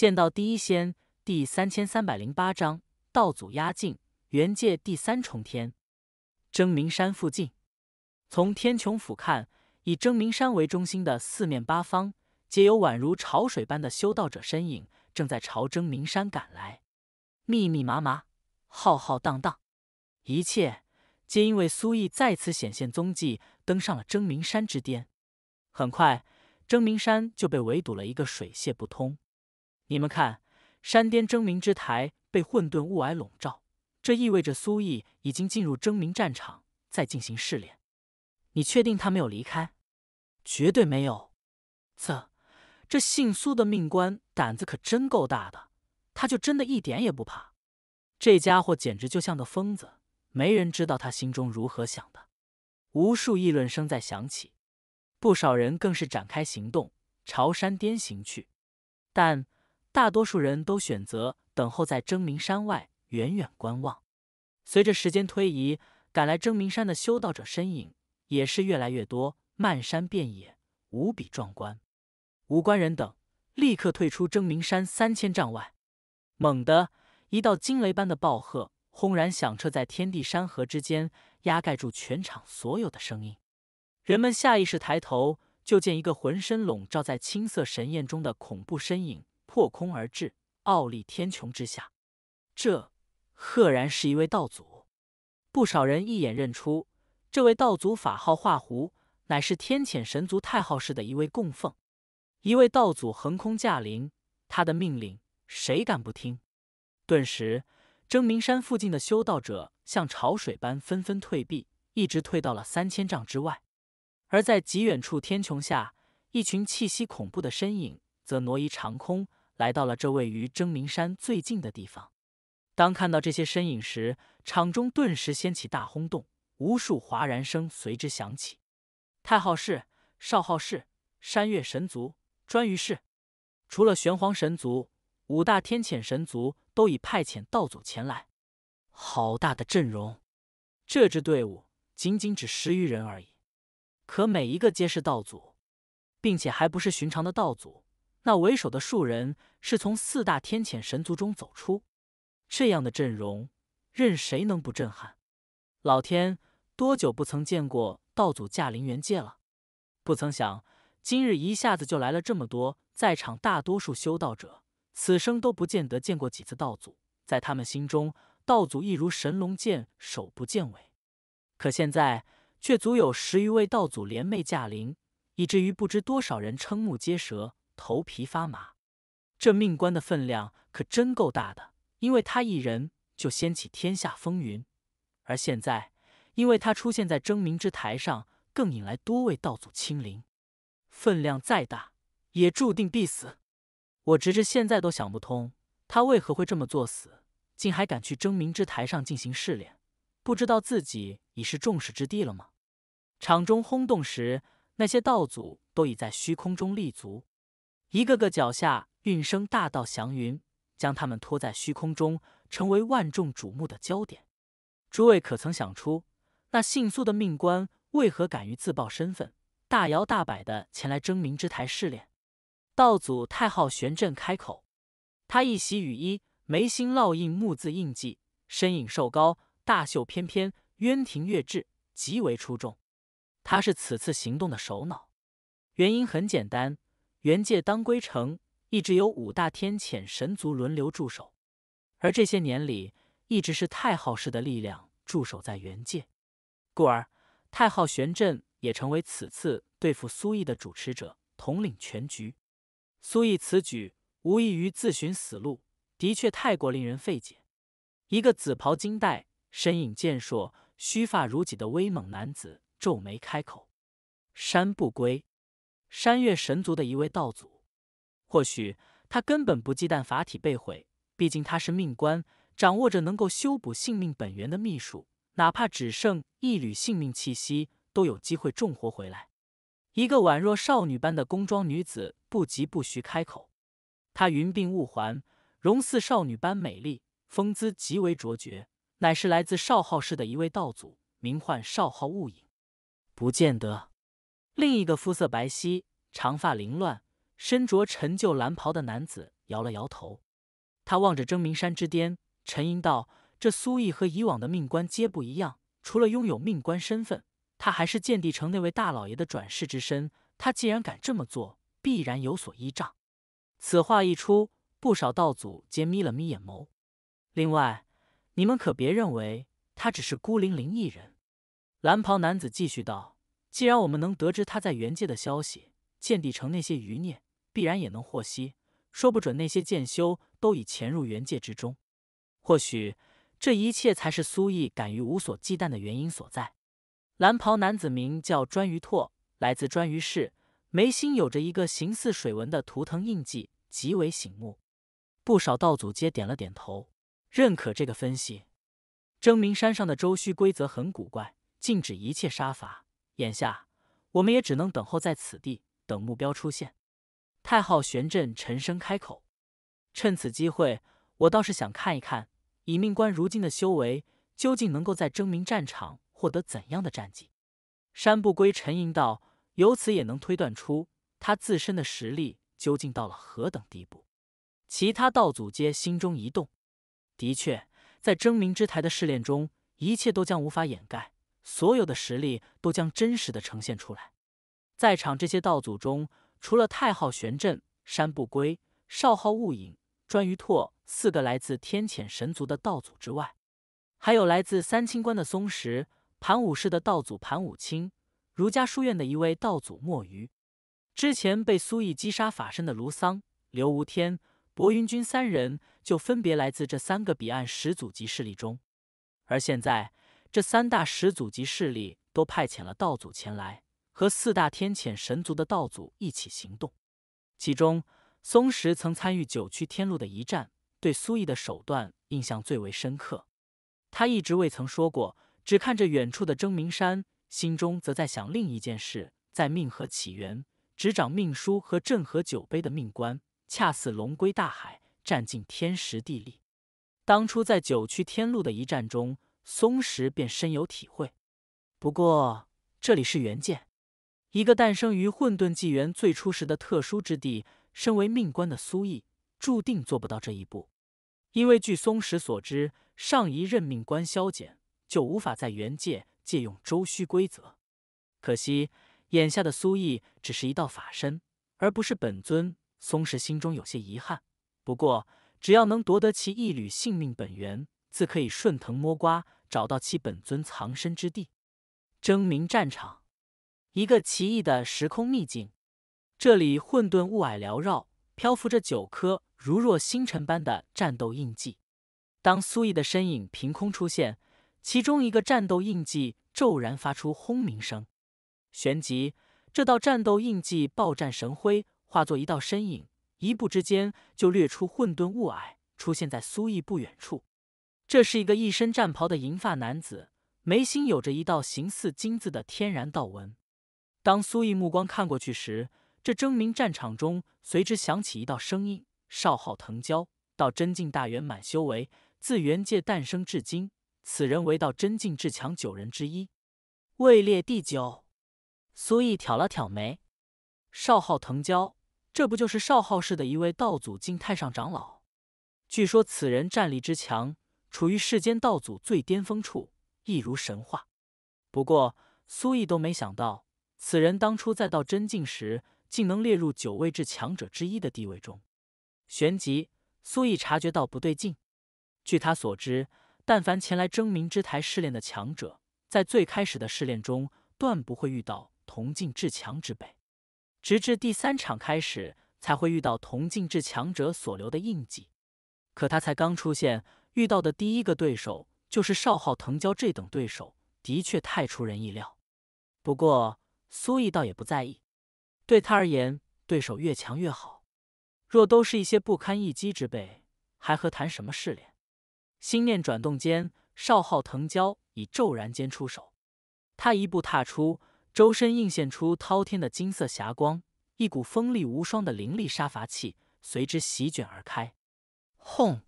《剑道第一仙》第三千三百零八章：道祖压境，元界第三重天，争鸣山附近。从天穹俯瞰，以争鸣山为中心的四面八方，皆有宛如潮水般的修道者身影，正在朝争鸣山赶来，密密麻麻，浩浩荡荡。一切皆因为苏毅再次显现踪迹，登上了争鸣山之巅。很快，争鸣山就被围堵了一个水泄不通。你们看，山巅争鸣之台被混沌雾霭笼罩，这意味着苏毅已经进入争鸣战场，在进行试炼。你确定他没有离开？绝对没有。这，这姓苏的命官胆子可真够大的，他就真的一点也不怕。这家伙简直就像个疯子，没人知道他心中如何想的。无数议论声在响起，不少人更是展开行动，朝山巅行去。但。大多数人都选择等候在争鸣山外，远远观望。随着时间推移，赶来争鸣山的修道者身影也是越来越多，漫山遍野，无比壮观。无关人等立刻退出争鸣山三千丈外。猛地，一道惊雷般的暴喝轰然响彻在天地山河之间，压盖住全场所有的声音。人们下意识抬头，就见一个浑身笼罩在青色神焰中的恐怖身影。破空而至，傲立天穹之下，这赫然是一位道祖。不少人一眼认出，这位道祖法号化狐，乃是天谴神族太昊氏的一位供奉。一位道祖横空驾临，他的命令谁敢不听？顿时，争鸣山附近的修道者像潮水般纷纷退避，一直退到了三千丈之外。而在极远处天穹下，一群气息恐怖的身影则挪移长空。来到了这位于征明山最近的地方。当看到这些身影时，场中顿时掀起大轰动，无数哗然声随之响起。太昊氏、少昊氏、山岳神族、颛于氏，除了玄黄神族，五大天谴神族都已派遣道祖前来。好大的阵容！这支队伍仅仅只十余人而已，可每一个皆是道祖，并且还不是寻常的道祖。那为首的数人是从四大天谴神族中走出，这样的阵容，任谁能不震撼？老天，多久不曾见过道祖驾临元界了？不曾想今日一下子就来了这么多，在场大多数修道者，此生都不见得见过几次道祖，在他们心中，道祖亦如神龙见首不见尾。可现在，却足有十余位道祖联袂驾临，以至于不知多少人瞠目结舌。头皮发麻，这命官的分量可真够大的，因为他一人就掀起天下风云。而现在，因为他出现在争鸣之台上，更引来多位道祖亲临，分量再大也注定必死。我直至现在都想不通，他为何会这么作死，竟还敢去争鸣之台上进行试炼，不知道自己已是众矢之的了吗？场中轰动时，那些道祖都已在虚空中立足。一个个脚下运生大道祥云，将他们托在虚空中，成为万众瞩目的焦点。诸位可曾想出那姓苏的命官为何敢于自曝身份，大摇大摆的前来争名之台试炼？道祖太昊玄震开口，他一袭雨衣，眉心烙印木字印记，身影瘦高，大袖翩翩，渊庭月至，极为出众。他是此次行动的首脑，原因很简单。元界当归城一直由五大天谴神族轮流驻守，而这些年里一直是太昊氏的力量驻守在元界，故而太昊玄阵也成为此次对付苏毅的主持者，统领全局。苏毅此举无异于自寻死路，的确太过令人费解。一个紫袍金带、身影健硕、须发如戟的威猛男子皱眉开口：“山不归。”山岳神族的一位道祖，或许他根本不忌惮法体被毁，毕竟他是命官，掌握着能够修补性命本源的秘术，哪怕只剩一缕性命气息，都有机会重活回来。一个宛若少女般的宫装女子不疾不徐开口，她云鬓雾鬟，容似少女般美丽，风姿极为卓绝，乃是来自少昊氏的一位道祖，名唤少昊雾影。不见得。另一个肤色白皙、长发凌乱、身着陈旧蓝袍的男子摇了摇头，他望着征明山之巅，沉吟道：“这苏毅和以往的命官皆不一样，除了拥有命官身份，他还是建帝城那位大老爷的转世之身。他既然敢这么做，必然有所依仗。”此话一出，不少道祖皆眯了眯眼眸。另外，你们可别认为他只是孤零零一人。”蓝袍男子继续道。既然我们能得知他在元界的消息，见地城那些余孽必然也能获悉，说不准那些剑修都已潜入元界之中。或许这一切才是苏毅敢于无所忌惮的原因所在。蓝袍男子名叫颛顼拓，来自颛顼市，眉心有着一个形似水纹的图腾印记，极为醒目。不少道祖皆点了点头，认可这个分析。争鸣山上的周虚规则很古怪，禁止一切杀伐。眼下，我们也只能等候在此地，等目标出现。太昊玄震沉声开口：“趁此机会，我倒是想看一看，以命官如今的修为，究竟能够在争鸣战场获得怎样的战绩。”山不归沉吟道：“由此也能推断出他自身的实力究竟到了何等地步。”其他道祖皆心中一动。的确，在争鸣之台的试炼中，一切都将无法掩盖。所有的实力都将真实的呈现出来。在场这些道祖中，除了太昊玄振、山不归、少昊雾影、专于拓四个来自天谴神族的道祖之外，还有来自三清观的松石、盘武氏的道祖盘武清、儒家书院的一位道祖墨鱼。之前被苏毅击杀法身的卢桑、刘无天、博云君三人，就分别来自这三个彼岸始祖级势力中。而现在。这三大始祖级势力都派遣了道祖前来，和四大天谴神族的道祖一起行动。其中，松石曾参与九曲天路的一战，对苏毅的手段印象最为深刻。他一直未曾说过，只看着远处的争鸣山，心中则在想另一件事：在命和起源，执掌命书和镇河酒杯的命官，恰似龙归大海，占尽天时地利。当初在九曲天路的一战中。松石便深有体会，不过这里是元界，一个诞生于混沌纪元最初时的特殊之地。身为命官的苏毅，注定做不到这一步，因为据松石所知，上一任命官萧简就无法在元界借用周虚规则。可惜，眼下的苏毅只是一道法身，而不是本尊。松石心中有些遗憾，不过只要能夺得其一缕性命本源。自可以顺藤摸瓜，找到其本尊藏身之地。争鸣战场，一个奇异的时空秘境，这里混沌雾霭缭绕，漂浮着九颗如若星辰般的战斗印记。当苏毅的身影凭空出现，其中一个战斗印记骤然发出轰鸣声，旋即这道战斗印记爆绽神辉，化作一道身影，一步之间就掠出混沌雾霭，出现在苏毅不远处。这是一个一身战袍的银发男子，眉心有着一道形似金字的天然道纹。当苏毅目光看过去时，这争鸣战场中随之响起一道声音：“少昊藤蛟，道真境大圆满修为，自元界诞生至今，此人为道真境至强九人之一，位列第九。”苏毅挑了挑眉：“少昊藤蛟，这不就是少昊氏的一位道祖境太上长老？据说此人战力之强。”处于世间道祖最巅峰处，亦如神话。不过苏毅都没想到，此人当初在道真境时，竟能列入九位至强者之一的地位中。旋即，苏毅察觉到不对劲。据他所知，但凡前来争鸣之台试炼的强者，在最开始的试炼中，断不会遇到同境至强之辈，直至第三场开始，才会遇到同境至强者所留的印记。可他才刚出现。遇到的第一个对手就是少昊藤蛟这等对手，的确太出人意料。不过苏毅倒也不在意，对他而言，对手越强越好。若都是一些不堪一击之辈，还何谈什么试炼？心念转动间，少昊藤蛟已骤然间出手。他一步踏出，周身映现出滔天的金色霞光，一股锋利无双的凌厉杀伐气随之席卷而开。轰！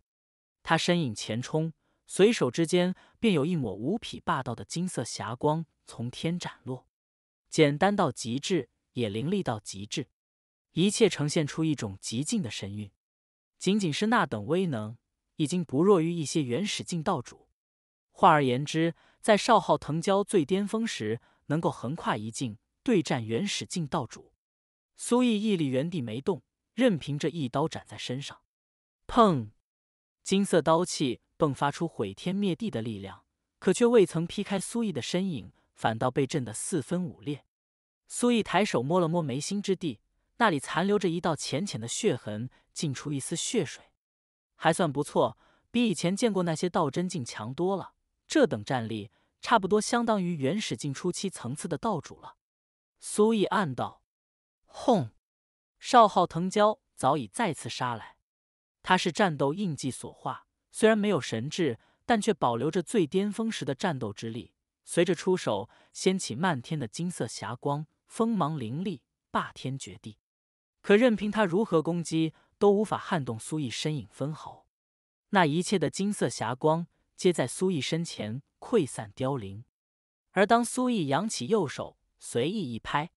他身影前冲，随手之间便有一抹无匹霸道的金色霞光从天斩落，简单到极致，也凌厉到极致，一切呈现出一种极尽的神韵。仅仅是那等威能，已经不弱于一些原始境道主。换而言之，在少昊藤蛟最巅峰时，能够横跨一境对战原始境道主。苏毅屹立原地没动，任凭这一刀斩在身上，砰。金色刀气迸发出毁天灭地的力量，可却未曾劈开苏毅的身影，反倒被震得四分五裂。苏毅抬手摸了摸眉心之地，那里残留着一道浅浅的血痕，浸出一丝血水，还算不错，比以前见过那些道真境强多了。这等战力，差不多相当于原始境初期层次的道主了。苏毅暗道：“轰！”少昊藤蛟早已再次杀来。他是战斗印记所化，虽然没有神智，但却保留着最巅峰时的战斗之力。随着出手，掀起漫天的金色霞光，锋芒凌厉，霸天绝地。可任凭他如何攻击，都无法撼动苏毅身影分毫。那一切的金色霞光，皆在苏毅身前溃散凋零。而当苏毅扬起右手，随意一拍，“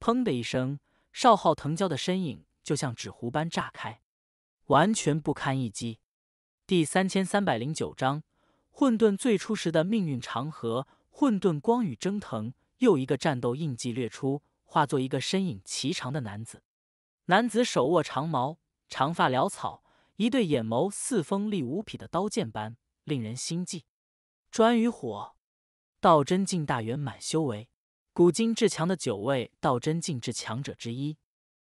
砰”的一声，少昊藤蛟的身影就像纸糊般炸开。完全不堪一击。第三千三百零九章：混沌最初时的命运长河。混沌光雨蒸腾，又一个战斗印记掠出，化作一个身影颀长的男子。男子手握长矛，长发潦草，一对眼眸似锋利无匹的刀剑般，令人心悸。专与火，道真境大圆满修为，古今至强的九位道真境至强者之一，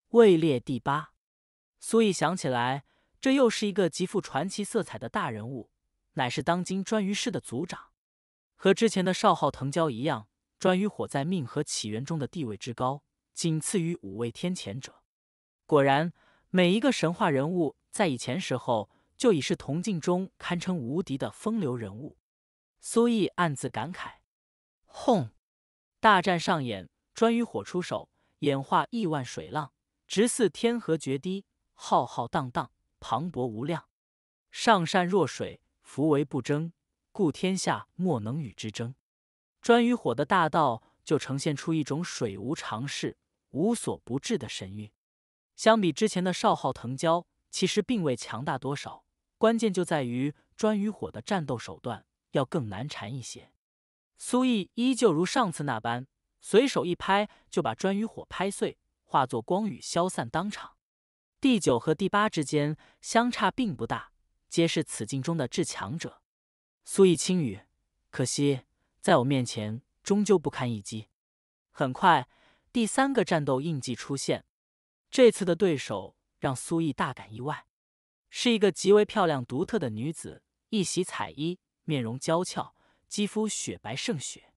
位列第八。苏毅想起来，这又是一个极富传奇色彩的大人物，乃是当今颛臾氏的族长，和之前的少昊、腾蛟一样，颛臾火在命和起源中的地位之高，仅次于五位天谴者。果然，每一个神话人物在以前时候就已是铜镜中堪称无敌的风流人物。苏毅暗自感慨。轰！大战上演，颛臾火出手，演化亿万水浪，直似天河决堤。浩浩荡荡，磅礴无量。上善若水，福为不争，故天下莫能与之争。专于火的大道就呈现出一种水无常势、无所不至的神韵。相比之前的少昊腾蛟，其实并未强大多少。关键就在于专与火的战斗手段要更难缠一些。苏毅依旧如上次那般，随手一拍就把专与火拍碎，化作光雨消散当场。第九和第八之间相差并不大，皆是此境中的至强者。苏毅轻语：“可惜，在我面前终究不堪一击。”很快，第三个战斗印记出现。这次的对手让苏毅大感意外，是一个极为漂亮独特的女子，一袭彩衣，面容娇俏，肌肤雪白胜雪，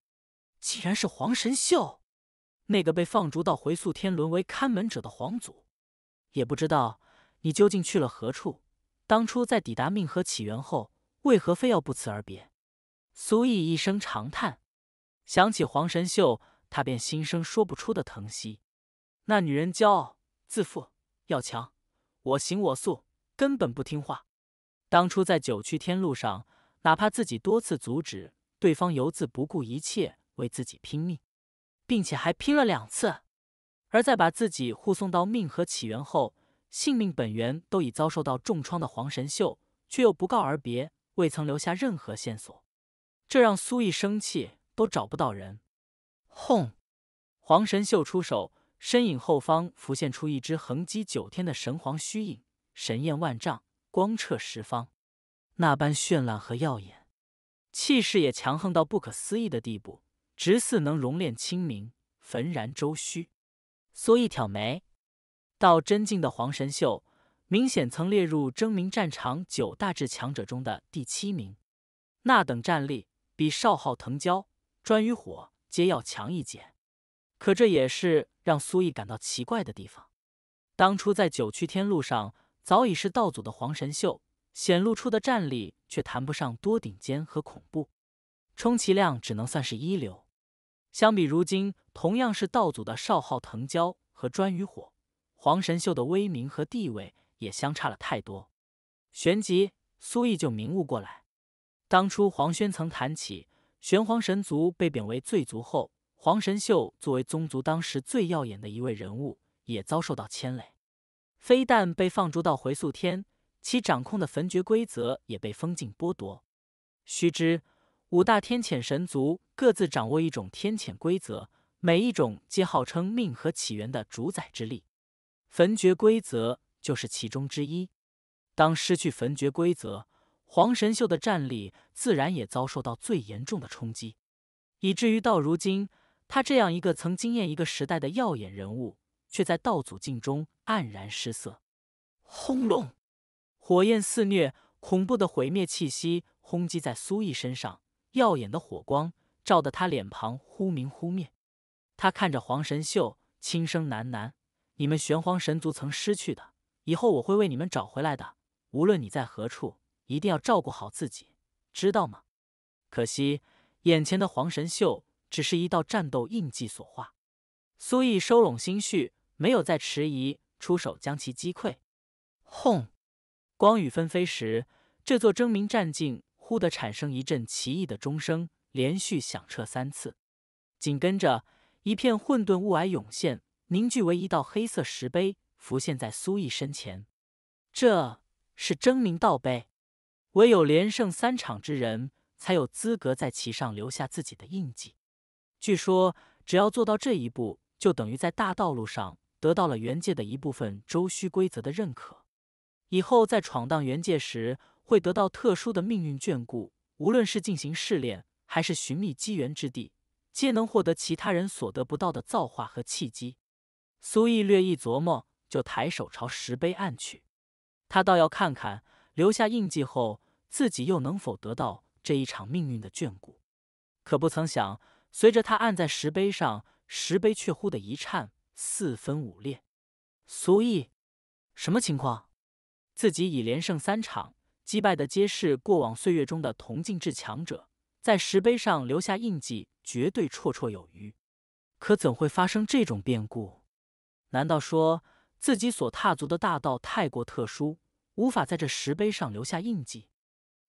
竟然是黄神秀，那个被放逐到回溯天，沦为看门者的皇祖。也不知道你究竟去了何处。当初在抵达命河起源后，为何非要不辞而别？苏毅一声长叹，想起黄神秀，他便心生说不出的疼惜。那女人骄傲、自负、要强，我行我素，根本不听话。当初在九曲天路上，哪怕自己多次阻止，对方犹自不顾一切为自己拼命，并且还拼了两次。而在把自己护送到命和起源后，性命本源都已遭受到重创的黄神秀，却又不告而别，未曾留下任何线索，这让苏毅生气，都找不到人。轰！黄神秀出手，身影后方浮现出一只横击九天的神皇虚影，神焰万丈，光彻十方，那般绚烂和耀眼，气势也强横到不可思议的地步，直似能熔炼清明，焚燃周虚。苏毅挑眉，道真境的黄神秀明显曾列入征名战场九大至强者中的第七名，那等战力比少昊、藤蛟、砖与火皆要强一截。可这也是让苏毅感到奇怪的地方：当初在九曲天路上早已是道祖的黄神秀显露出的战力，却谈不上多顶尖和恐怖，充其量只能算是一流。相比如今同样是道祖的少昊、腾蛟和专于火，黄神秀的威名和地位也相差了太多。旋即，苏毅就明悟过来，当初黄轩曾谈起玄黄神族被贬为罪族后，黄神秀作为宗族当时最耀眼的一位人物，也遭受到牵累，非但被放逐到回溯天，其掌控的焚诀规则也被封禁剥夺。须知。五大天谴神族各自掌握一种天谴规则，每一种皆号称命和起源的主宰之力，焚诀规则就是其中之一。当失去焚诀规则，黄神秀的战力自然也遭受到最严重的冲击，以至于到如今，他这样一个曾惊艳一个时代的耀眼人物，却在道祖境中黯然失色。轰隆！火焰肆虐，恐怖的毁灭气息轰击在苏毅身上。耀眼的火光照得他脸庞忽明忽灭，他看着黄神秀，轻声喃喃：“你们玄黄神族曾失去的，以后我会为你们找回来的。无论你在何处，一定要照顾好自己，知道吗？”可惜，眼前的黄神秀只是一道战斗印记所化。苏毅收拢心绪，没有再迟疑，出手将其击溃。轰！光雨纷飞时，这座争鸣战境。忽地产生一阵奇异的钟声，连续响彻三次，紧跟着一片混沌雾霭涌现，凝聚为一道黑色石碑，浮现在苏毅身前。这是争名道碑，唯有连胜三场之人才有资格在其上留下自己的印记。据说，只要做到这一步，就等于在大道路上得到了元界的一部分周虚规则的认可，以后在闯荡元界时。会得到特殊的命运眷顾，无论是进行试炼还是寻觅机缘之地，皆能获得其他人所得不到的造化和契机。苏毅略一琢磨，就抬手朝石碑按去。他倒要看看留下印记后，自己又能否得到这一场命运的眷顾。可不曾想，随着他按在石碑上，石碑却忽的一颤，四分五裂。苏毅，什么情况？自己已连胜三场。击败的皆是过往岁月中的铜镜至强者，在石碑上留下印记绝对绰绰有余。可怎会发生这种变故？难道说自己所踏足的大道太过特殊，无法在这石碑上留下印记？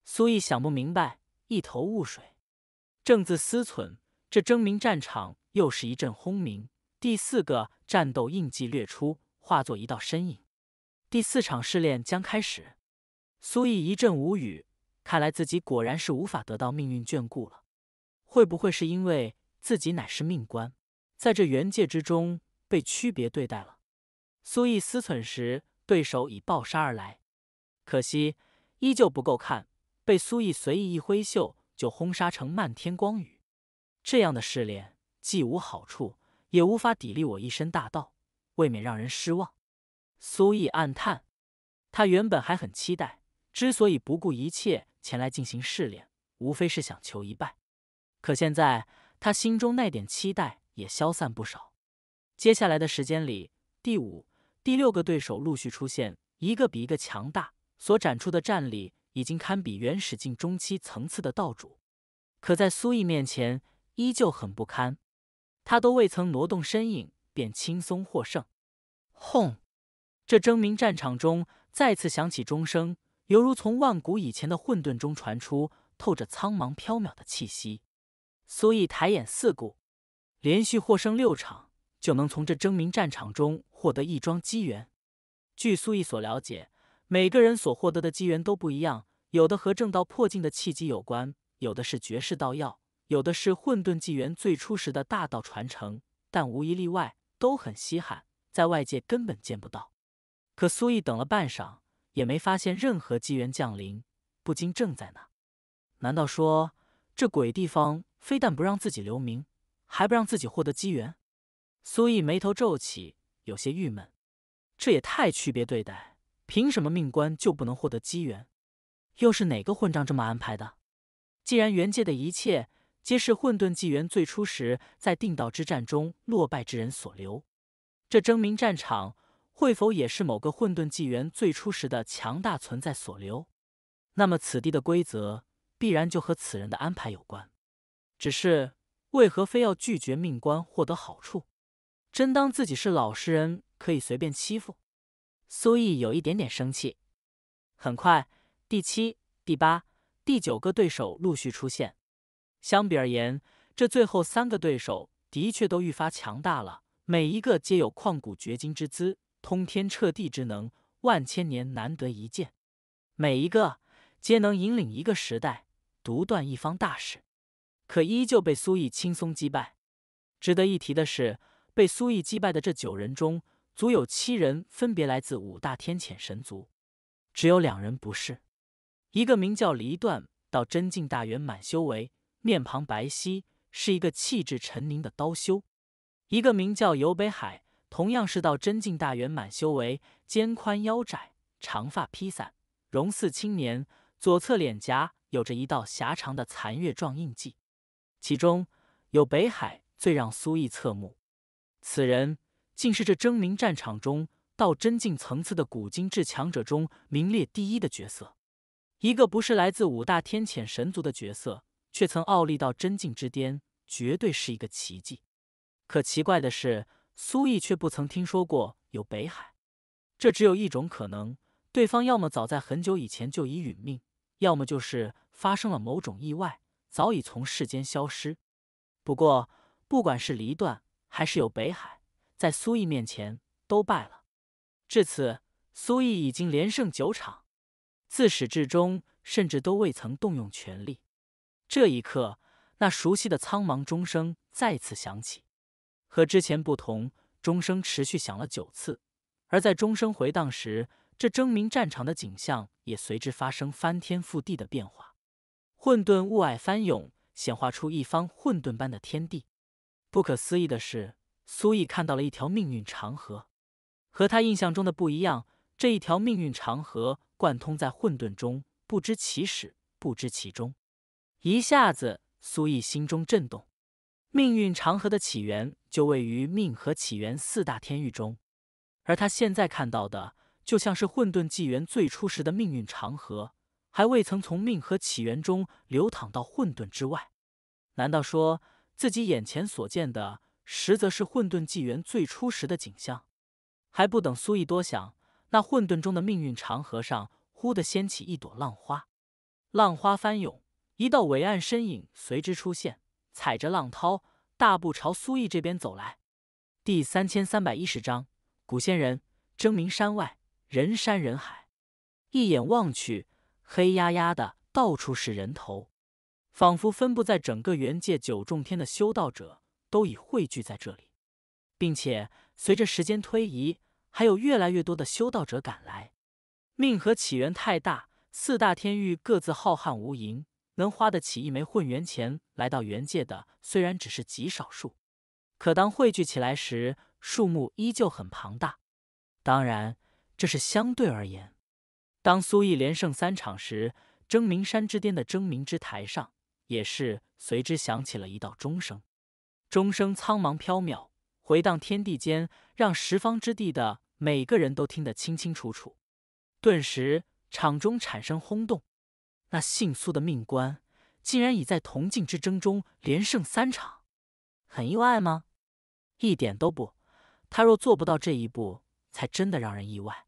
苏毅想不明白，一头雾水。正自思忖，这争鸣战场又是一阵轰鸣，第四个战斗印记掠出，化作一道身影。第四场试炼将开始。苏毅一阵无语，看来自己果然是无法得到命运眷顾了。会不会是因为自己乃是命官，在这元界之中被区别对待了？苏毅思忖时，对手已暴杀而来，可惜依旧不够看，被苏毅随意一挥袖就轰杀成漫天光雨。这样的试炼既无好处，也无法砥砺我一身大道，未免让人失望。苏毅暗叹，他原本还很期待。之所以不顾一切前来进行试炼，无非是想求一败。可现在他心中那点期待也消散不少。接下来的时间里，第五、第六个对手陆续出现，一个比一个强大，所展出的战力已经堪比原始境中期层次的道主，可在苏毅面前依旧很不堪。他都未曾挪动身影，便轻松获胜。轰！这争鸣战场中再次响起钟声。犹如从万古以前的混沌中传出，透着苍茫飘渺的气息。苏毅抬眼四顾，连续获胜六场，就能从这争名战场中获得一桩机缘。据苏毅所了解，每个人所获得的机缘都不一样，有的和正道破境的契机有关，有的是绝世道药，有的是混沌纪元最初时的大道传承，但无一例外都很稀罕，在外界根本见不到。可苏毅等了半晌。也没发现任何机缘降临，不禁正在那，难道说这鬼地方非但不让自己留名，还不让自己获得机缘？苏毅眉头皱起，有些郁闷。这也太区别对待，凭什么命官就不能获得机缘？又是哪个混账这么安排的？既然原界的一切皆是混沌纪元最初时在定道之战中落败之人所留，这争名战场。会否也是某个混沌纪元最初时的强大存在所留？那么此地的规则必然就和此人的安排有关。只是为何非要拒绝命官获得好处？真当自己是老实人可以随便欺负？苏毅有一点点生气。很快，第七、第八、第九个对手陆续出现。相比而言，这最后三个对手的确都愈发强大了，每一个皆有旷古绝今之姿。通天彻地之能，万千年难得一见，每一个皆能引领一个时代，独断一方大事，可依旧被苏毅轻松击败。值得一提的是，被苏毅击败的这九人中，足有七人分别来自五大天谴神族，只有两人不是。一个名叫黎断，到真境大圆满修为，面庞白皙，是一个气质沉凝的刀修；一个名叫游北海。同样是道真境大圆满修为，肩宽腰窄，长发披散，容似青年，左侧脸颊有着一道狭长的残月状印记。其中，有北海最让苏毅侧目。此人竟是这争鸣战场中道真境层次的古今至强者中名列第一的角色。一个不是来自五大天谴神族的角色，却曾傲立到真境之巅，绝对是一个奇迹。可奇怪的是。苏毅却不曾听说过有北海，这只有一种可能：对方要么早在很久以前就已殒命，要么就是发生了某种意外，早已从世间消失。不过，不管是离断还是有北海，在苏毅面前都败了。至此，苏毅已经连胜九场，自始至终甚至都未曾动用全力。这一刻，那熟悉的苍茫钟声再次响起。和之前不同，钟声持续响了九次，而在钟声回荡时，这争鸣战场的景象也随之发生翻天覆地的变化。混沌雾霭翻涌，显化出一方混沌般的天地。不可思议的是，苏毅看到了一条命运长河，和他印象中的不一样。这一条命运长河贯通在混沌中，不知其始，不知其终。一下子，苏毅心中震动。命运长河的起源就位于命河起源四大天域中，而他现在看到的，就像是混沌纪元最初时的命运长河，还未曾从命河起源中流淌到混沌之外。难道说自己眼前所见的，实则是混沌纪元最初时的景象？还不等苏毅多想，那混沌中的命运长河上忽地掀起一朵浪花，浪花翻涌，一道伟岸身影随之出现。踩着浪涛，大步朝苏毅这边走来。第三千三百一十章：古仙人。争名山外，人山人海，一眼望去，黑压压的，到处是人头，仿佛分布在整个元界九重天的修道者都已汇聚在这里，并且随着时间推移，还有越来越多的修道者赶来。命和起源太大，四大天域各自浩瀚无垠。能花得起一枚混元钱来到元界的，虽然只是极少数，可当汇聚起来时，数目依旧很庞大。当然，这是相对而言。当苏毅连胜三场时，争鸣山之巅的争鸣之台上，也是随之响起了一道钟声。钟声苍茫飘渺，回荡天地间，让十方之地的每个人都听得清清楚楚。顿时，场中产生轰动。那姓苏的命官竟然已在铜镜之争中连胜三场，很意外吗？一点都不。他若做不到这一步，才真的让人意外。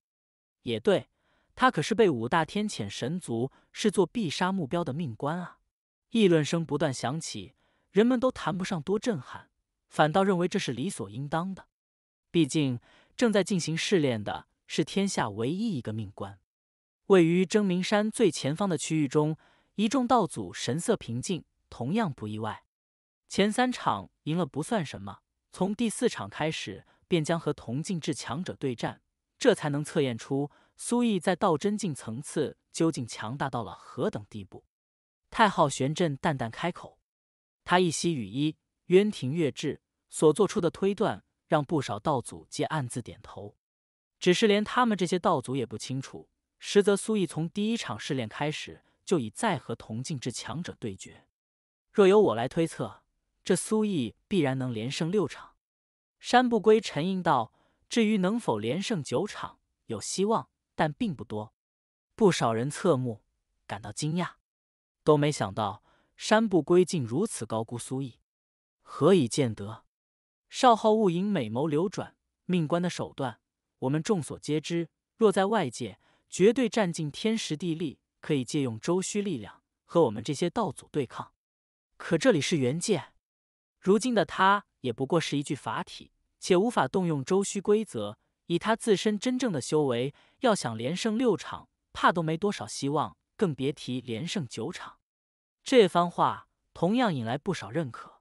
也对，他可是被五大天谴神族视作必杀目标的命官啊！议论声不断响起，人们都谈不上多震撼，反倒认为这是理所应当的。毕竟正在进行试炼的是天下唯一一个命官。位于争鸣山最前方的区域中，一众道祖神色平静，同样不意外。前三场赢了不算什么，从第四场开始便将和同境至强者对战，这才能测验出苏毅在道真境层次究竟强大到了何等地步。太昊玄震淡淡开口，他一袭雨衣，渊庭月志所做出的推断，让不少道祖皆暗自点头。只是连他们这些道祖也不清楚。实则苏毅从第一场试炼开始就已在和铜镜之强者对决。若由我来推测，这苏毅必然能连胜六场。山不归沉吟道：“至于能否连胜九场，有希望，但并不多。”不少人侧目，感到惊讶，都没想到山不归竟如此高估苏毅。何以见得？少昊雾影美眸流转，命官的手段我们众所皆知。若在外界，绝对占尽天时地利，可以借用周虚力量和我们这些道祖对抗。可这里是原界，如今的他也不过是一具法体，且无法动用周虚规则。以他自身真正的修为，要想连胜六场，怕都没多少希望，更别提连胜九场。这番话同样引来不少认可。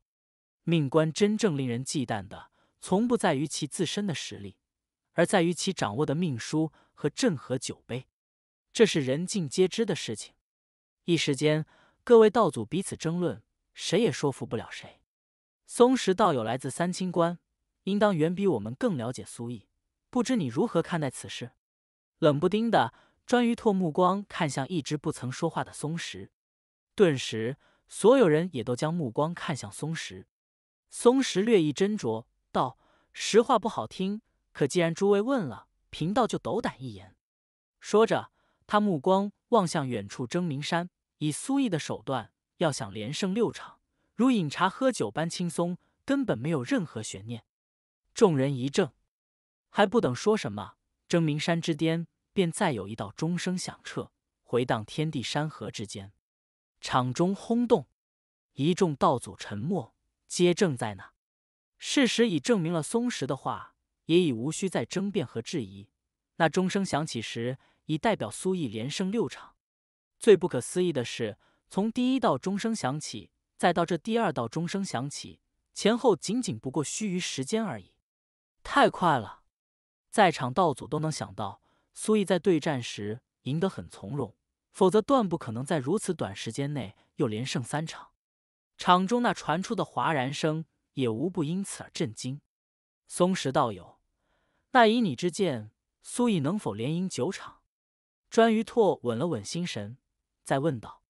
命官真正令人忌惮的，从不在于其自身的实力，而在于其掌握的命书。和镇和酒杯，这是人尽皆知的事情。一时间，各位道祖彼此争论，谁也说服不了谁。松石道友来自三清观，应当远比我们更了解苏毅。不知你如何看待此事？冷不丁的，专于拓目光看向一直不曾说话的松石，顿时所有人也都将目光看向松石。松石略一斟酌，道：“实话不好听，可既然诸位问了。”贫道就斗胆一言。说着，他目光望向远处征鸣山。以苏毅的手段，要想连胜六场，如饮茶喝酒般轻松，根本没有任何悬念。众人一怔，还不等说什么，征鸣山之巅便再有一道钟声响彻，回荡天地山河之间。场中轰动，一众道祖沉默，皆正在那。事实已证明了松石的话。也已无需再争辩和质疑。那钟声响起时，已代表苏毅连胜六场。最不可思议的是，从第一道钟声响起，再到这第二道钟声响起，前后仅仅不过须臾时间而已，太快了！在场道祖都能想到，苏毅在对战时赢得很从容，否则断不可能在如此短时间内又连胜三场。场中那传出的哗然声，也无不因此而震惊。松石道友。那以你之见，苏毅能否连赢九场？专于拓稳了稳心神，再问道。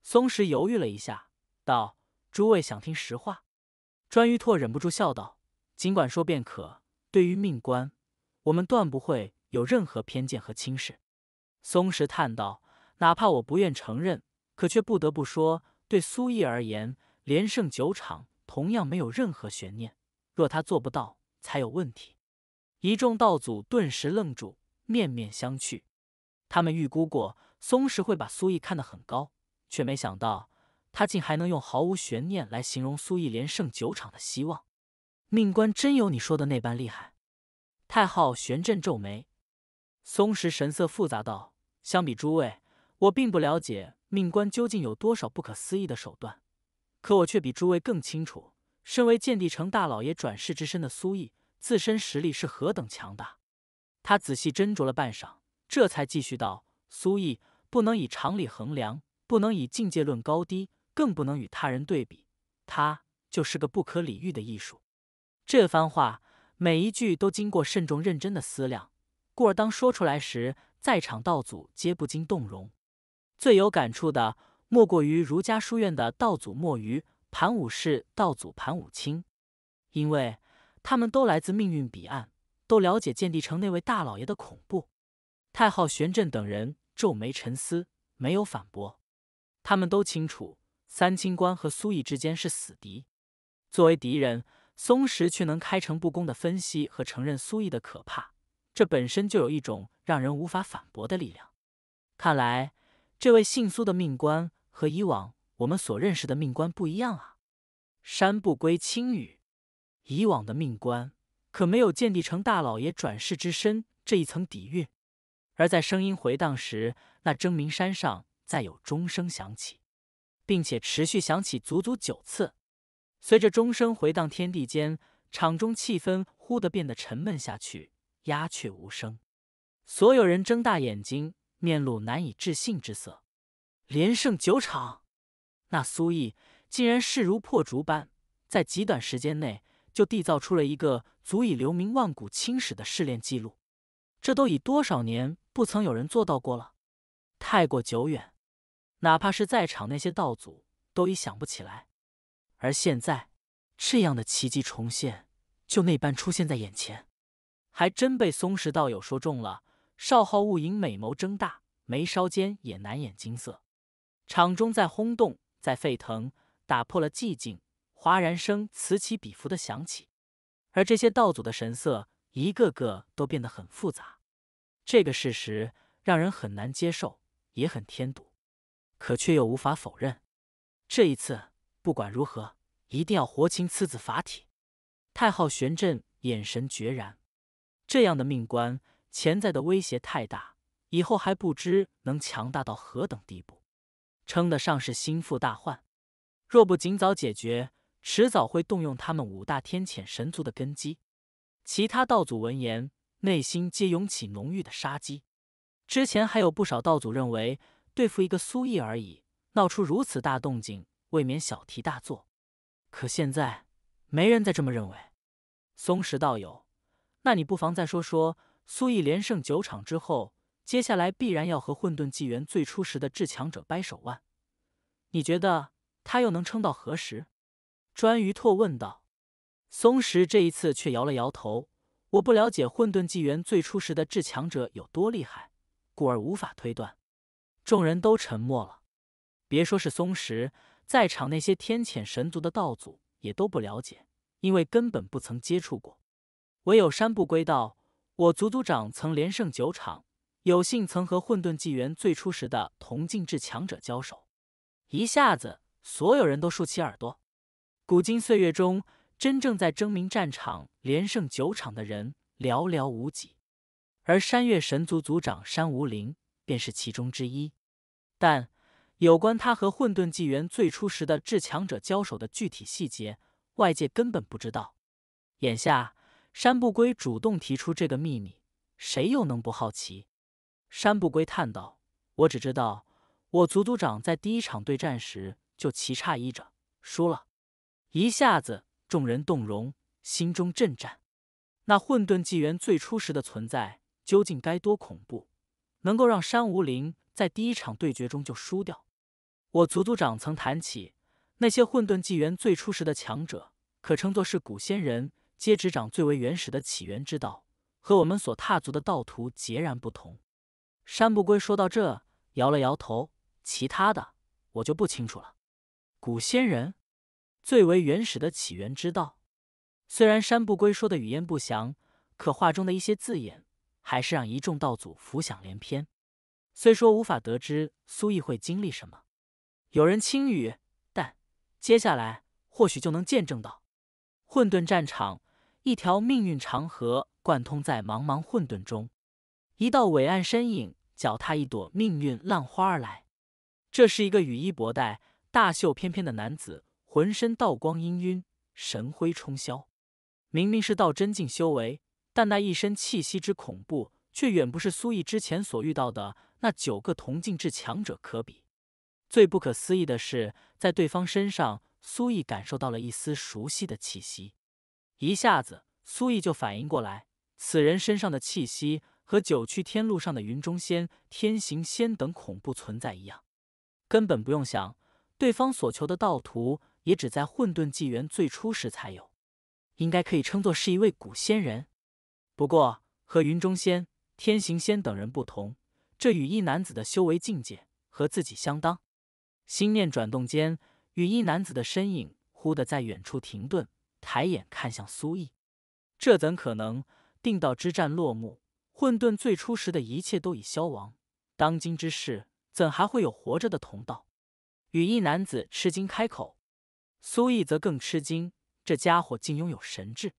松石犹豫了一下，道：“诸位想听实话？”专于拓忍不住笑道：“尽管说便可。”对于命官，我们断不会有任何偏见和轻视。松石叹道：“哪怕我不愿承认，可却不得不说，对苏毅而言，连胜九场同样没有任何悬念。若他做不到，才有问题。”一众道祖顿时愣住，面面相觑。他们预估过松石会把苏毅看得很高，却没想到他竟还能用毫无悬念来形容苏毅连胜九场的希望。命官真有你说的那般厉害？太昊玄震皱眉。松石神色复杂道：“相比诸位，我并不了解命官究竟有多少不可思议的手段，可我却比诸位更清楚，身为剑帝城大老爷转世之身的苏毅。”自身实力是何等强大！他仔细斟酌了半晌，这才继续道：“苏毅不能以常理衡量，不能以境界论高低，更不能与他人对比。他就是个不可理喻的艺术。”这番话每一句都经过慎重认真的思量，故而当说出来时，在场道祖皆不禁动容。最有感触的莫过于儒家书院的道祖墨鱼、盘武氏道祖盘武清，因为。他们都来自命运彼岸，都了解建帝城那位大老爷的恐怖。太昊玄震等人皱眉沉思，没有反驳。他们都清楚，三清官和苏毅之间是死敌。作为敌人，松石却能开诚布公地分析和承认苏毅的可怕，这本身就有一种让人无法反驳的力量。看来，这位姓苏的命官和以往我们所认识的命官不一样啊！山不归青雨。以往的命官可没有见地成大老爷转世之身这一层底蕴，而在声音回荡时，那征名山上再有钟声响起，并且持续响起足足九次。随着钟声回荡天地间，场中气氛忽地变得沉闷下去，鸦雀无声。所有人睁大眼睛，面露难以置信之色。连胜九场，那苏毅竟然势如破竹般，在极短时间内。就缔造出了一个足以留名万古青史的试炼记录，这都已多少年不曾有人做到过了，太过久远，哪怕是在场那些道祖都已想不起来。而现在，这样的奇迹重现，就那般出现在眼前，还真被松石道友说中了。少昊雾影美眸睁大，眉梢间也难掩惊色。场中在轰动，在沸腾，打破了寂静。哗然声此起彼伏的响起，而这些道祖的神色一个个都变得很复杂。这个事实让人很难接受，也很添堵，可却又无法否认。这一次，不管如何，一定要活擒此子法体。太昊玄震眼神决然，这样的命官潜在的威胁太大，以后还不知能强大到何等地步，称得上是心腹大患。若不尽早解决，迟早会动用他们五大天谴神族的根基。其他道祖闻言，内心皆涌起浓郁的杀机。之前还有不少道祖认为对付一个苏毅而已，闹出如此大动静，未免小题大做。可现在，没人再这么认为。松石道友，那你不妨再说说，苏毅连胜九场之后，接下来必然要和混沌纪元最初时的至强者掰手腕，你觉得他又能撑到何时？专鱼拓问道：“松石这一次却摇了摇头，我不了解混沌纪元最初时的至强者有多厉害，故而无法推断。”众人都沉默了。别说是松石，在场那些天谴神族的道祖也都不了解，因为根本不曾接触过。唯有山不归道，我族族长曾连胜九场，有幸曾和混沌纪元最初时的同境至强者交手。一下子，所有人都竖起耳朵。古今岁月中，真正在争名战场连胜九场的人寥寥无几，而山岳神族族长山无陵便是其中之一。但有关他和混沌纪元最初时的至强者交手的具体细节，外界根本不知道。眼下山不归主动提出这个秘密，谁又能不好奇？山不归叹道：“我只知道，我族族长在第一场对战时就棋差一着，输了。”一下子，众人动容，心中震颤。那混沌纪元最初时的存在，究竟该多恐怖，能够让山无陵在第一场对决中就输掉？我族族长曾谈起，那些混沌纪元最初时的强者，可称作是古仙人，皆执掌最为原始的起源之道，和我们所踏足的道途截然不同。山不归说到这，摇了摇头：“其他的，我就不清楚了。”古仙人。最为原始的起源之道，虽然山不归说的语言不详，可话中的一些字眼还是让一众道祖浮想联翩。虽说无法得知苏毅会经历什么，有人轻语，但接下来或许就能见证到。混沌战场，一条命运长河贯通在茫茫混沌中，一道伟岸身影脚踏一朵命运浪花而来。这是一个羽衣薄带、大袖翩翩的男子。浑身道光氤氲，神辉冲霄。明明是道真境修为，但那一身气息之恐怖，却远不是苏毅之前所遇到的那九个同境至强者可比。最不可思议的是，在对方身上，苏毅感受到了一丝熟悉的气息。一下子，苏毅就反应过来，此人身上的气息和九曲天路上的云中仙、天行仙等恐怖存在一样。根本不用想，对方所求的道途也只在混沌纪元最初时才有，应该可以称作是一位古仙人。不过和云中仙、天行仙等人不同，这羽翼男子的修为境界和自己相当。心念转动间，羽翼男子的身影忽的在远处停顿，抬眼看向苏毅。这怎可能？定道之战落幕，混沌最初时的一切都已消亡，当今之事怎还会有活着的同道？羽翼男子吃惊开口。苏毅则更吃惊，这家伙竟拥有神智。